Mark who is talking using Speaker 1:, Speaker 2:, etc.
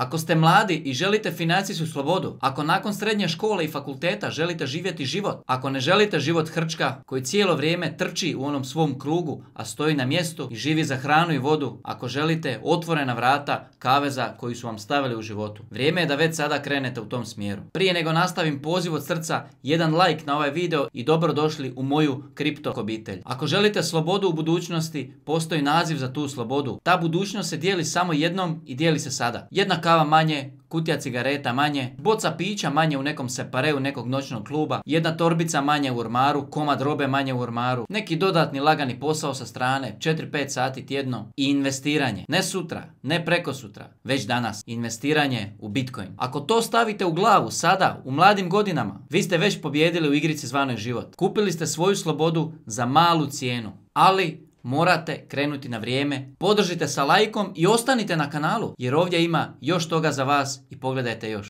Speaker 1: Ako ste mladi i želite financijsku slobodu, ako nakon srednje škole i fakulteta želite živjeti život, ako ne želite život hrčka koji cijelo vrijeme trči u onom svom krugu, a stoji na mjestu i živi za hranu i vodu, ako želite otvorena vrata kaveza koji su vam stavili u životu. Vrijeme je da već sada krenete u tom smjeru. Prije nego nastavim poziv od srca, jedan like na ovaj video i dobro došli u moju kripto obitelj. Ako želite slobodu u budućnosti, postoji naziv za tu slobodu. Ta budućnost se dijeli samo jednom i dijeli se sada. Jedna kava manje, kutija cigareta manje, boca pića manje u nekom separeu nekog noćnog kluba, jedna torbica manje u ormaru, komad robe manje u ormaru, neki dodatni lagani posao sa strane, 4-5 sati tjedno i investiranje. Ne sutra, ne preko sutra, već danas. Investiranje u Bitcoin. Ako to stavite u glavu sada, u mladim godinama, vi ste već pobjedili u igrici zvanoj život. Kupili ste svoju slobodu za malu cijenu, ali morate krenuti na vrijeme. Podržite sa lajkom i ostanite na kanalu jer ovdje ima još toga za vas i pogledajte još.